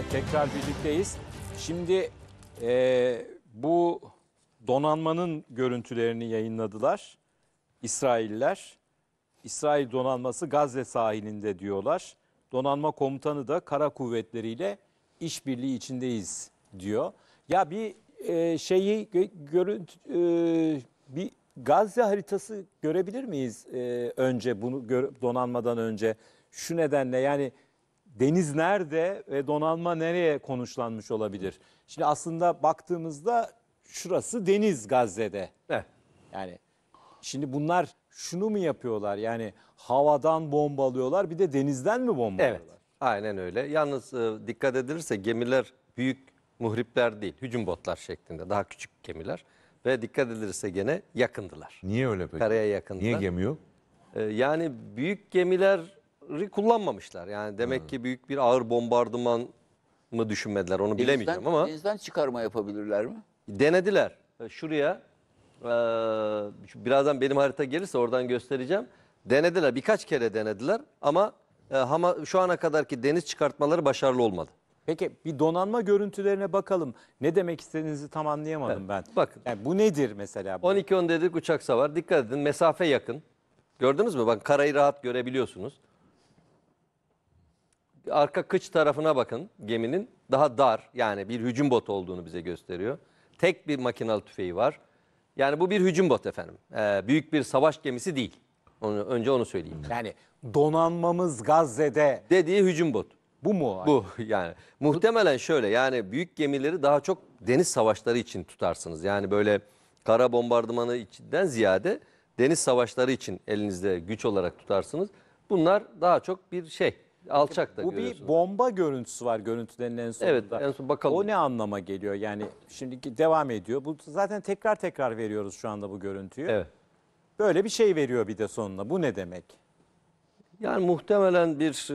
Evet tekrar birlikteyiz. Şimdi e, bu donanmanın görüntülerini yayınladılar İsrailler. İsrail donanması Gazze sahilinde diyorlar. Donanma komutanı da kara kuvvetleriyle işbirliği içindeyiz diyor. Ya bir e, şeyi gö görüntü e, bir Gazze haritası görebilir miyiz e, önce bunu gör donanmadan önce? Şu nedenle yani deniz nerede ve donanma nereye konuşlanmış olabilir? Şimdi aslında baktığımızda şurası deniz Gazze'de. Evet. Yani şimdi bunlar şunu mu yapıyorlar? Yani havadan bombalıyorlar bir de denizden mi bombalıyorlar? Evet. Aynen öyle. Yalnız e, dikkat edilirse gemiler büyük muhripler değil, hücum botlar şeklinde daha küçük gemiler ve dikkat edilirse gene yakındılar. Niye öyle peki? Karaya yakındılar. Niye gemi yok? E, yani büyük gemiler kullanmamışlar. Yani demek ki büyük bir ağır bombardıman mı düşünmediler onu bilemeyeceğim ama Denizden çıkarma yapabilirler mi? denediler. E, şuraya e, birazdan benim harita gelirse oradan göstereceğim. Denediler birkaç kere denediler ama e, ama şu ana kadarki deniz çıkartmaları başarılı olmadı. Peki bir donanma görüntülerine bakalım. Ne demek istediğinizi tam anlayamadım ben. bakın. Yani bu nedir mesela? Bu? 12-10 dedik uçak savar. Dikkat edin mesafe yakın. Gördünüz mü? Bak karayı rahat görebiliyorsunuz arka kıç tarafına bakın geminin. Daha dar yani bir hücum botu olduğunu bize gösteriyor. Tek bir makinalı tüfeği var. Yani bu bir hücum botu efendim. Ee, büyük bir savaş gemisi değil. Onu, önce onu söyleyeyim. Yani donanmamız Gazze'de Dediği hücum botu. bu mu? Bu yani muhtemelen şöyle yani büyük gemileri daha çok deniz savaşları için tutarsınız. Yani böyle kara bombardımanı içinden ziyade deniz savaşları için elinizde güç olarak tutarsınız. Bunlar daha çok bir şey alçak da Bu bir bomba görüntüsü var görüntülerin en sonunda. Evet, en son bakalım. O ne anlama geliyor? Yani şimdiki devam ediyor. Bu zaten tekrar tekrar veriyoruz şu anda bu görüntüyü. Evet. Böyle bir şey veriyor bir de sonunda Bu ne demek? Yani muhtemelen bir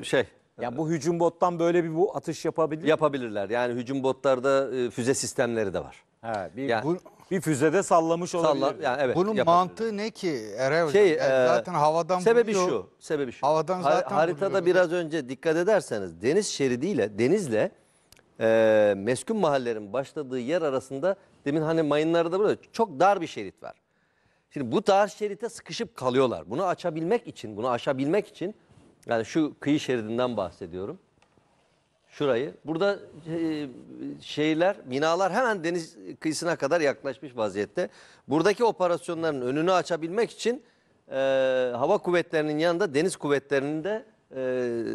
e, şey. Yani bu hücum bottan böyle bir bu atış yapabilir. Yapabilirler. Yani hücum botlarda e, füze sistemleri de var. He, bir, yani, bu, bir füzede sallamış olabilir. yani evet, Bunun yapabilir. mantığı ne ki Erev? Şey, yani e, zaten havadan Sebebi vuruyor. şu. Sebebi şu. Havadan zaten Haritada vuruyor. biraz önce dikkat ederseniz deniz şeridiyle denizle e, meskun mahallerin başladığı yer arasında demin hani da burada çok dar bir şerit var. Şimdi bu dar şeritte sıkışıp kalıyorlar. Bunu açabilmek için, bunu aşabilmek için yani şu kıyı şeridinden bahsediyorum şurayı. Burada e, şeyler, binalar hemen deniz kıyısına kadar yaklaşmış vaziyette. Buradaki operasyonların önünü açabilmek için e, hava kuvvetlerinin yanında deniz kuvvetlerinin de e,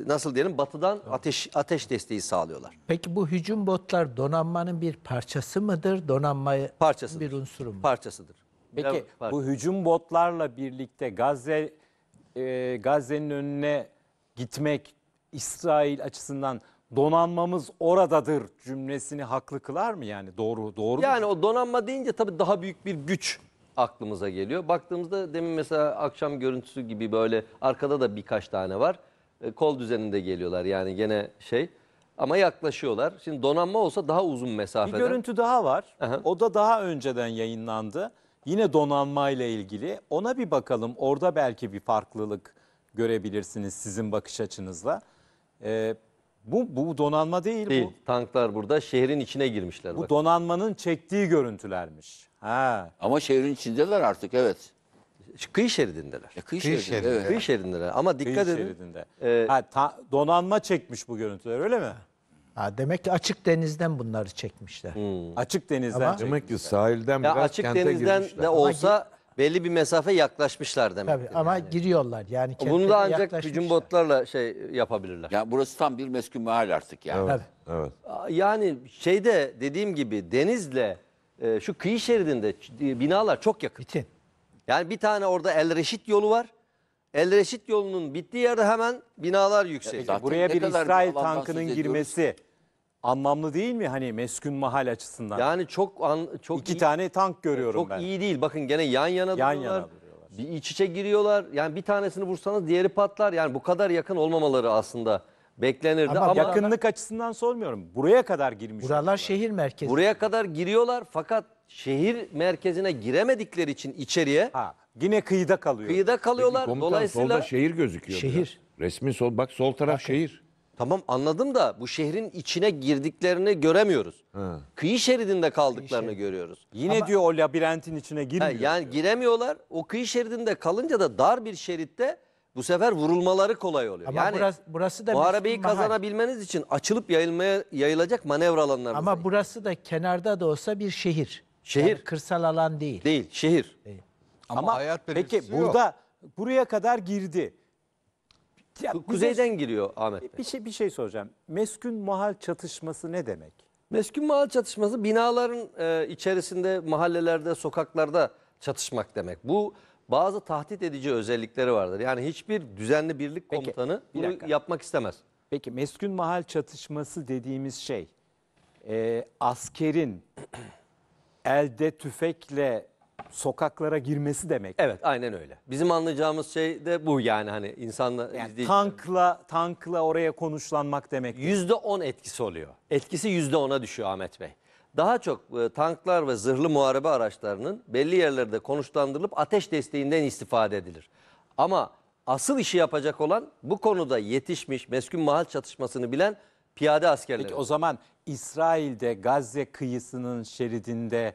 nasıl diyelim batıdan ateş ateş desteği sağlıyorlar. Peki bu hücum botlar donanmanın bir parçası mıdır? Donanmayı Parçasıdır. bir unsuru mu? Parçasıdır. Peki Evet, var. bu hücum botlarla birlikte Gazze e, Gazze'nin önüne gitmek İsrail açısından donanmamız oradadır cümlesini haklı kılar mı yani doğru doğru Yani mu? o donanma deyince tabii daha büyük bir güç aklımıza geliyor. Baktığımızda demin mesela akşam görüntüsü gibi böyle arkada da birkaç tane var. E, kol düzeninde geliyorlar yani gene şey ama yaklaşıyorlar. Şimdi donanma olsa daha uzun mesafeden. Bir görüntü daha var. Aha. O da daha önceden yayınlandı. Yine donanma ile ilgili. Ona bir bakalım. Orada belki bir farklılık görebilirsiniz sizin bakış açınızla. Ee, bu, bu donanma değil, Değil. bu. Tanklar burada şehrin içine girmişler. Bu bak. donanmanın çektiği görüntülermiş. Ha. Ama şehrin içindeler artık evet. Kıyı şeridindeler. E, kıyı, Kıyı şeridinde. şeridi. evet. Kıyı şeridindeler. Ama Kıyı dikkat edin. e, Ha, ta- donanma çekmiş bu görüntüler öyle mi? Ha, demek ki açık denizden bunları çekmişler. Hmm. Açık denizden Ama- çekmişler. Demek ki sahilden ya biraz açık kente denizden girmişler. de olsa belli bir mesafe yaklaşmışlar demek. Tabii ama yani. giriyorlar yani. Bunu da ancak gücün botlarla şey yapabilirler. Ya burası tam bir meskun mahal artık yani. Evet. evet. Yani şeyde dediğim gibi denizle e, şu kıyı şeridinde e, binalar çok yakın. Bitin. Yani bir tane orada El Reşit yolu var. El Reşit yolunun bittiği yerde hemen binalar yüksek. Zaten Buraya bir İsrail tankının söz ediyoruz? girmesi anlamlı değil mi hani meskun mahal açısından? Yani çok an, çok İki iyi, tane tank görüyorum çok ben. iyi değil. Bakın gene yan yana Yan yana duruyorlar. Bir iç içe giriyorlar. Yani bir tanesini vursanız diğeri patlar. Yani bu kadar yakın olmamaları aslında beklenirdi ama, Ama Yakınlık açısından sormuyorum. Buraya kadar girmiş. Buralar şehir merkezi. buraya kadar giriyorlar fakat şehir merkezine giremedikleri için içeriye Ha, yine kıyıda kalıyor. kıyıda kalıyorlar. Komutan Dolayısıyla solda şehir gözüküyor. Şehir. biraz. Resmi sol bak sol taraf şehir. Tamam anladım da bu şehrin içine girdiklerini göremiyoruz. Hı. Kıyı şeridinde kaldıklarını Kıyı görüyoruz. Yine Ama- diyor o labirentin içine Ha, girmiyor. yani diyor. giremiyorlar. O kıyı şeridinde kalınca da dar bir şeritte bu sefer vurulmaları kolay oluyor. Ama yani burası, burası da bu kazanabilmeniz için açılıp yayılmaya yayılacak manevra alanları. Ama var. burası da kenarda da olsa bir şehir. Şehir. Yani kırsal alan değil. değil şehir. Ama, hayat peki yok. burada buraya kadar girdi. Ya Ku- bir Kuzeyden giriyor Ahmet Bey. Bir şey bir şey soracağım. Meskun mahal çatışması ne demek? Meskun mahal çatışması binaların e, içerisinde, mahallelerde, sokaklarda çatışmak demek. Bu bazı tahdit edici özellikleri vardır. Yani hiçbir düzenli birlik Peki, komutanı bir bunu dakika. yapmak istemez. Peki meskun mahal çatışması dediğimiz şey e, askerin elde tüfekle sokaklara girmesi demek. Evet aynen öyle. Bizim anlayacağımız şey de bu yani hani insanla Yani değil. tankla tankla oraya konuşlanmak demek. %10 etkisi oluyor. Etkisi %10'a düşüyor Ahmet Bey. Daha çok e, tanklar ve zırhlı muharebe araçlarının belli yerlerde konuşlandırılıp ateş desteğinden istifade edilir. Ama asıl işi yapacak olan bu konuda yetişmiş meskun mahal çatışmasını bilen piyade askerleri. Peki o zaman İsrail'de Gazze kıyısının şeridinde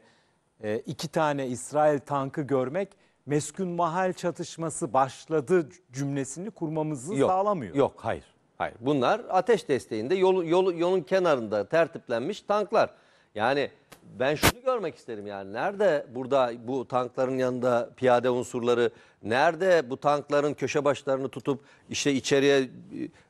e, iki tane İsrail tankı görmek meskun mahal çatışması başladı cümlesini kurmamızı Yok, sağlamıyor. Yok hayır. Hayır. Bunlar ateş desteğinde yol, yol, yolun kenarında tertiplenmiş tanklar. Yani ben şunu görmek isterim yani nerede burada bu tankların yanında piyade unsurları, nerede bu tankların köşe başlarını tutup işte içeriye e,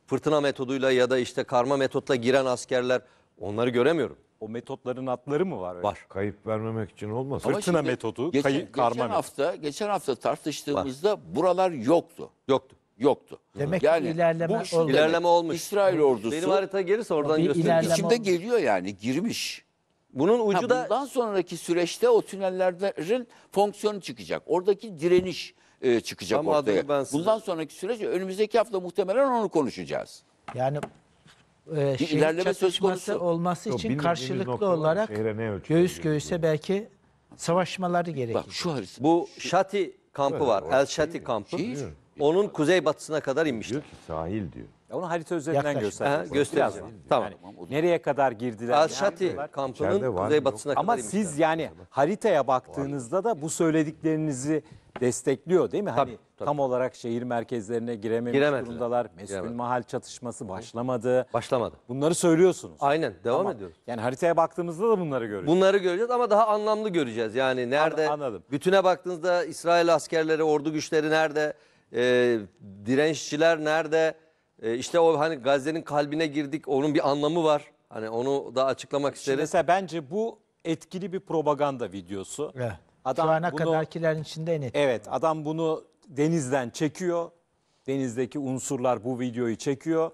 fırtına metoduyla ya da işte karma metotla giren askerler onları göremiyorum. O metotların atları mı var? Var. Kayıp vermemek için olmaz. Fırtına şimdi metodu, geçen, kayıp, karma geçen metodu. hafta, geçen hafta tartıştığımızda buralar yoktu. Yoktu. Yoktu. Demek ki Yani ilerleme bu şu oldu. olmuş. İsrail Benim ordusu harita gelirse oradan Bir göstereyim. İçimde olmuş. geliyor yani girmiş. Bunun Ha, ucu da bundan sonraki süreçte o tünellerin fonksiyonu çıkacak. Oradaki direniş e, çıkacak Tam ortaya. ben size- Bundan sonraki süreç önümüzdeki hafta muhtemelen onu konuşacağız. Yani e, şehir ilerleme söz konusu. olması için bildiğimiz karşılıklı olarak göğüs göğüse belki savaşmaları gerekir. Bak şu harita. Bu Şati kampı var. El Şati kampı. Biliyorum. Onun batısına kadar inmişler. Diyor ki sahil diyor. Onu harita üzerinden Yaklaşık. Aha, göstereceğiz. göstereceğiz. Tamam. Nereye kadar girdiler? El yani Şati kampının kuzey batısına. kadar Ama siz yani haritaya baktığınızda da bu söylediklerinizi destekliyor değil mi? Hani tabii, hani tabii. tam olarak şehir merkezlerine girememiş Giremediler. durumdalar. Mesul Giremediler. mahal çatışması başlamadı. Başlamadı. Bunları söylüyorsunuz. Aynen devam tamam. ediyoruz. Yani haritaya baktığımızda da bunları göreceğiz. Bunları göreceğiz ama daha anlamlı göreceğiz. Yani nerede? anladım. Bütüne baktığınızda İsrail askerleri, ordu güçleri nerede? Ee, direnççiler nerede? Ee, işte o hani Gazze'nin kalbine girdik. Onun bir anlamı var. Hani onu da açıklamak Şimdi isterim. Mesela bence bu etkili bir propaganda videosu. Evet. Adam Şu ana bunu, kadarkilerin içinde en etkili. Evet adam bunu denizden çekiyor. Denizdeki unsurlar bu videoyu çekiyor.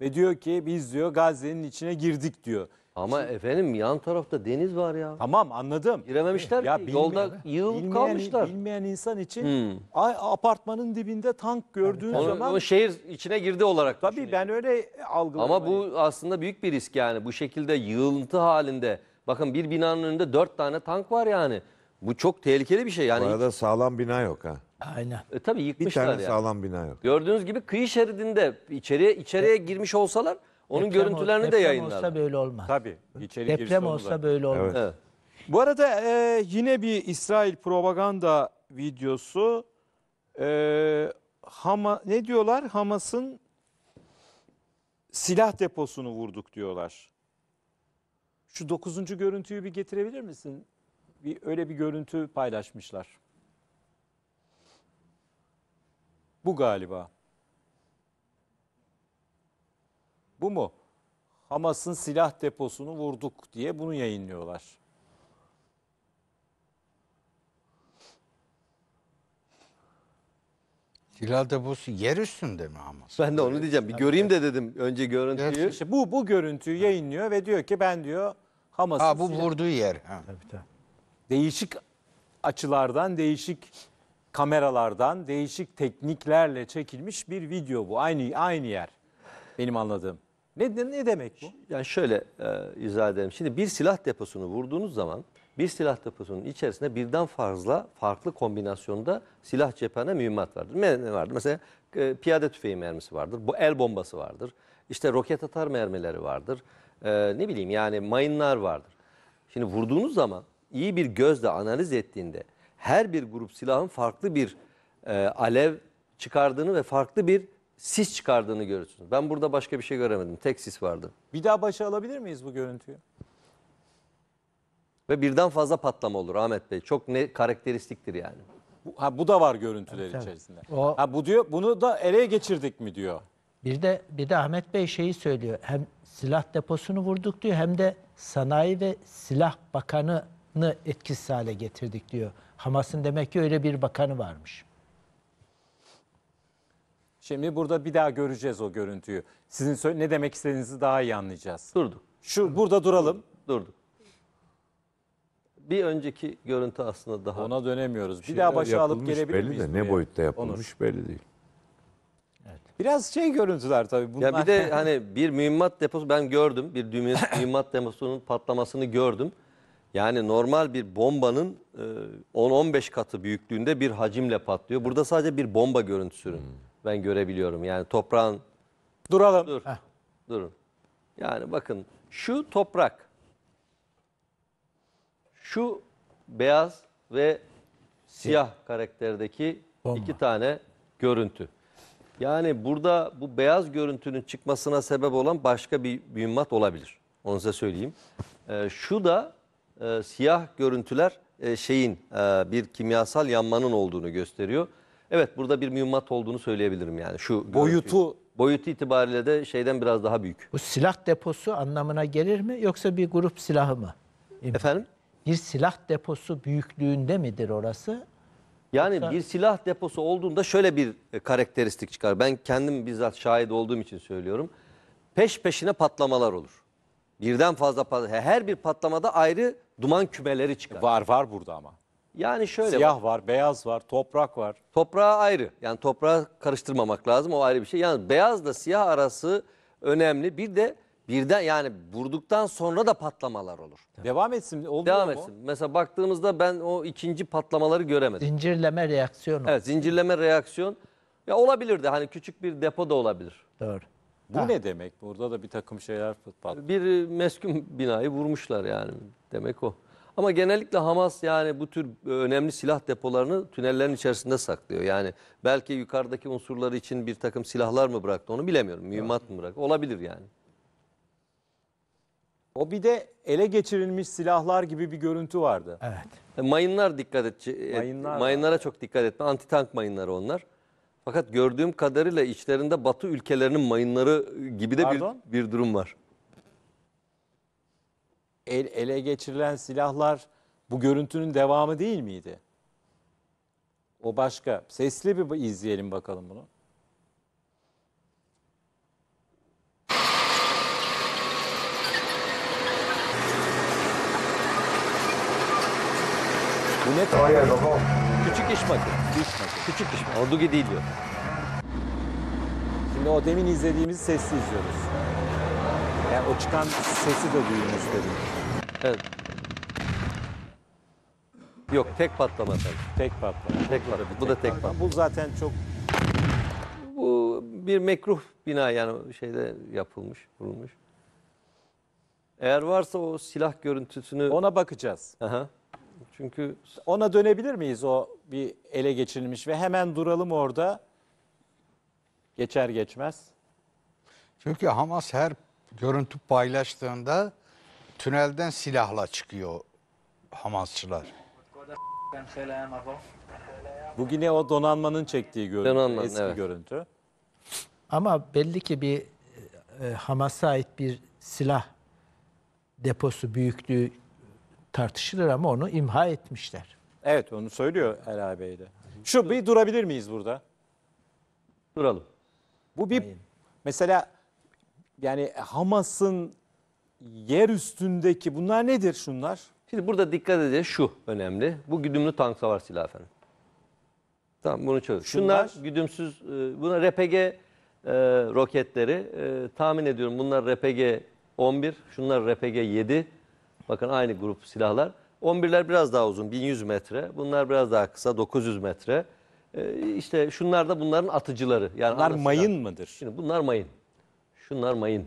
Ve diyor ki biz diyor Gazze'nin içine girdik diyor. Ama Şimdi, efendim yan tarafta deniz var ya. Tamam anladım. Girememişler ya, ki. Bilmeyen, Yolda yığılıp bilmeyen, kalmışlar. Bilmeyen insan için hmm. ay, apartmanın dibinde tank gördüğün Onu, zaman. Onu şehir içine girdi olarak Tabii ben öyle algıladım. Ama bu hani- aslında büyük bir risk yani. Bu şekilde yığıntı halinde. Bakın bir binanın önünde dört tane tank var yani. Bu çok tehlikeli bir şey yani. Bu arada sağlam bina yok ha. Aynen. E, tabii Bir tane yani. sağlam bina yok. Gördüğünüz gibi kıyı şeridinde içeriye içeriye girmiş olsalar onun Deprem ol- görüntülerini de Deprem yayınlarlar. olsa böyle olmaz. Tabii. içeri girsin Deprem onlar. olsa böyle olmaz. Evet. Evet. Bu arada e, yine bir İsrail propaganda videosu. E, Hama ne diyorlar? Hamas'ın silah deposunu vurduk diyorlar. Şu dokuzuncu görüntüyü bir getirebilir misin bir öyle bir görüntü paylaşmışlar. Bu galiba. Bu mu? Hamas'ın silah deposunu vurduk diye bunu yayınlıyorlar. Silah deposu yer üstünde mi Hamas? Ben de onu diyeceğim. Bir göreyim de dedim önce görüntüyü. İşte bu bu görüntüyü yayınlıyor ve diyor ki ben diyor Hamas'ın Ha bu silah- vurduğu yer. Ha. Tabii tabii değişik açılardan, değişik kameralardan, değişik tekniklerle çekilmiş bir video bu. Aynı aynı yer benim anladığım. Ne, ne demek bu? Yani şöyle e, izah edelim. Şimdi bir silah deposunu vurduğunuz zaman bir silah deposunun içerisinde birden fazla farklı kombinasyonda silah cephane mühimmat vardır. Ne vardır? Mesela e, piyade tüfeği mermisi vardır. Bu el bombası vardır. İşte roket atar mermileri vardır. E, ne bileyim yani mayınlar vardır. Şimdi vurduğunuz zaman iyi bir gözle analiz ettiğinde her bir grup silahın farklı bir e, alev çıkardığını ve farklı bir sis çıkardığını görürsünüz. Ben burada başka bir şey göremedim. Tek sis vardı. Bir daha başa alabilir miyiz bu görüntüyü? Ve birden fazla patlama olur Ahmet Bey. Çok ne karakteristiktir yani. Bu, ha bu da var görüntülerin Tabii. içerisinde. O- Ha bu diyor bunu da ele geçirdik mi diyor. Bir de bir de Ahmet Bey şeyi söylüyor. Hem silah deposunu vurduk diyor hem de Sanayi ve Silah Bakanı etkisiz hale getirdik diyor. Hamas'ın demek ki öyle bir bakanı varmış. Şimdi burada bir daha göreceğiz o görüntüyü. Sizin ne demek istediğinizi daha iyi anlayacağız. Durduk. Şu burada duralım. Durduk. Bir önceki görüntü aslında daha. Ona dönemiyoruz. Bir daha başa alıp yapılmış gelebilir belli miyiz? de ne boyutta yapılmış belli değil. Evet. Biraz şey görüntüler tabii bunlar. Ya bir de hani bir mühimmat deposu ben gördüm. Bir düğme- mühimmat deposunun patlamasını gördüm. Yani normal bir bombanın 10-15 e, katı büyüklüğünde bir hacimle patlıyor. Burada sadece bir bomba görüntüsünü hmm. ben görebiliyorum. Yani toprağın Duralım. Dur. Heh. Durun. Yani bakın şu toprak. Şu beyaz ve siyah karakterdeki Bomba. iki tane görüntü. Yani burada bu beyaz görüntünün çıkmasına sebep olan başka bir mühimmat olabilir. Onu size söyleyeyim. Ee, şu da e, siyah görüntüler e, şeyin e, bir kimyasal yanmanın olduğunu gösteriyor. Evet burada bir mühimmat olduğunu söyleyebilirim yani. şu Boyutu görüntüyü. Boyutu itibariyle de şeyden biraz daha büyük. Bu silah deposu anlamına gelir mi yoksa bir grup silahı mı? Efendim? Bir silah deposu büyüklüğünde midir orası? Yani Yoksa- bir silah deposu olduğunda şöyle bir e, karakteristik çıkar. Ben kendim bizzat şahit olduğum için söylüyorum. Peş peşine patlamalar olur. Birden fazla her bir patlamada ayrı duman kümeleri çıkar. Var var burada ama. Yani şöyle Siyah bak, var, beyaz var, toprak var. Toprağı ayrı. Yani toprağı karıştırmamak lazım. O ayrı bir şey. Yani beyazla siyah arası önemli. Bir de birden yani vurduktan sonra da patlamalar olur. Devam etsin. Olmuyor Devam mu? etsin. Mesela baktığımızda ben o ikinci patlamaları göremedim. Zincirleme reaksiyonu. Evet zincirleme reaksiyon. Ya olabilir de hani küçük bir depo da olabilir. Doğru. Bu Ha. ne demek? Burada da bir takım şeyler patladı. Bir meskun binayı vurmuşlar yani. Demek o. Ama genellikle Hamas yani bu tür e, önemli silah depolarını tünellerin içerisinde saklıyor. Yani belki yukarıdaki unsurları için bir takım silahlar mı bıraktı onu bilemiyorum. Mühimmat mı bıraktı? Olabilir yani. O bir de ele geçirilmiş silahlar gibi bir görüntü vardı. Evet. E, mayınlar dikkat et. E, mayınlar mayınlara var. çok dikkat etme. Anti tank mayınları onlar. Fakat gördüğüm kadarıyla içlerinde Batı ülkelerinin mayınları gibi de bir, bir durum var el, ele geçirilen silahlar bu görüntünün devamı değil miydi? O başka. Sesli bir izleyelim bakalım bunu. Bu ne? Hayır baba. Küçük iş makinesi. Küçük, makinesi. Küçük iş makinesi. Ordugi değil diyor. Şimdi o demin izlediğimiz sesli izliyoruz. Yani o çıkan sesi de duyun istedim. Evet. Yok tek patlama tabii. Tek patlama. Tek patlama. Bu da tek patlama. Bu zaten çok bu bir mekruh bina yani şeyde yapılmış, vurulmuş. Eğer varsa o silah görüntüsünü Ona bakacağız. Aha. Çünkü Ona dönebilir miyiz o bir ele geçirilmiş ve hemen duralım orada. Geçer geçmez. Çünkü Hamas her görüntü paylaştığında tünelden silahla çıkıyor Hamasçılar. Bu yine o donanmanın çektiği görüntü, Donanmanın, eski evet. görüntü. Ama belli ki bir e, Hamas'a ait bir silah deposu büyüklüğü tartışılır ama onu imha etmişler. Evet onu söylüyor Elal Bey de. Şu bir durabilir miyiz burada? Duralım. Bu bir mesela yani Hamas'ın yer üstündeki bunlar nedir şunlar? Şimdi burada dikkat edeceğiz şu önemli. Bu güdümlü tank savaş silahı efendim. Tamam bunu çöz. Şunlar, Şunlar güdümsüz, e, buna RPG e, roketleri. E, tahmin ediyorum bunlar RPG 11, şunlar RPG 7. Bakın aynı grup silahlar. 11'ler biraz daha uzun 1100 metre. Bunlar biraz daha kısa 900 metre. E, işte şunlar da bunların atıcıları. Yani bunlar mayın mıdır? Şimdi bunlar mayın. Şunlar mayın.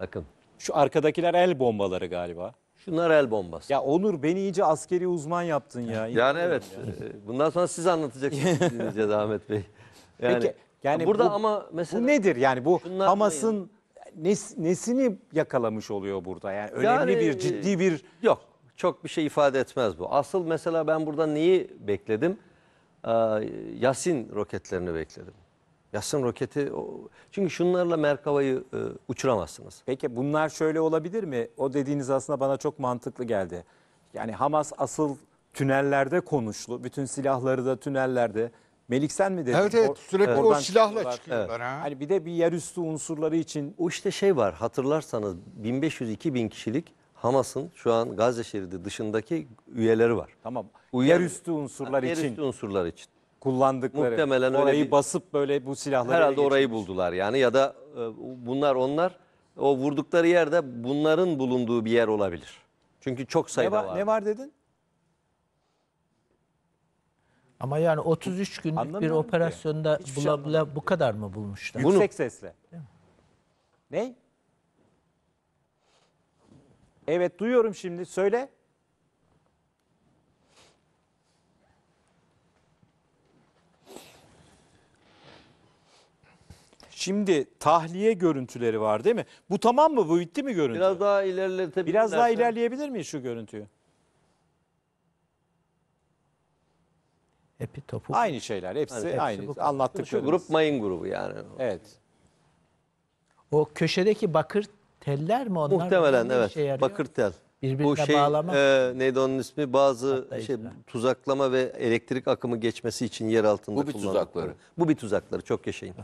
Bakın. Şu arkadakiler el bombaları galiba. Şunlar el bombası. Ya Onur beni iyice askeri uzman yaptın ya. yani evet. e, Bundan sonra siz anlatacaksınız Cezayir Ahmet Bey. Yani, Peki yani burada bu, ama mesela bu nedir? Yani bu Hamas'ın nes, nesini yakalamış oluyor burada? Yani önemli Yani, bir ciddi bir Yok çok bir şey ifade etmez bu. Asıl mesela ben burada neyi bekledim? Ee, Yasin roketlerini bekledim. Yasın roketi çünkü şunlarla Merkava'yı e, uçuramazsınız. Peki bunlar şöyle olabilir mi? O dediğiniz aslında bana çok mantıklı geldi. Yani Hamas asıl tünellerde konuşlu. Bütün silahları da tünellerde. Melik sen mi dedin? Evet evet sürekli o silahla çıkıyorlar. çıkıyorlar ha. Hani bir de bir yerüstü unsurları için O işte şey var hatırlarsanız 1500-2000 kişilik Hamas'ın şu an Gazze şeridi dışındaki üyeleri var. tamam. Uyuyan- yerüstü unsurlar için. Terörist unsurlar için kullandıkları Muhtemelen öyle orayı bir- basıp böyle bu silahları Herhalde orayı buldular yani ya da e, bunlar onlar o vurdukları yerde bunların bulunduğu bir yer olabilir. Çünkü çok Ne sayıda var, var. ne var dedin? Ama yani 33 günlük bir Anlamıyorum ki. operasyonda şey bula bula bu kadar mı bulmuşlar? Bunu- Yüksek sesle. Ne? Evet duyuyorum şimdi. Söyle. Şimdi tahliye görüntüleri var değil mi? Bu tamam mı? Bu bitti mi görüntü? Biraz daha ilerletebilirsen. Biraz daha ilerleyebilir miyiz şu görüntüyü? Epi topu. Aynı şeyler. Hepsi, hepsi aynı. bu. Anlattık. Şu grup mayın grubu yani. Evet. O köşedeki bakır teller mi onlar? Muhtemelen evet. işe Bakır tel. Birbirine Bu şey bağlama. e, neydi onun ismi? Bazı şey tuzaklama ve elektrik akımı geçmesi için yer altında Bu bir tuzakları. Bu bir tuzakları. Çok yaşayın.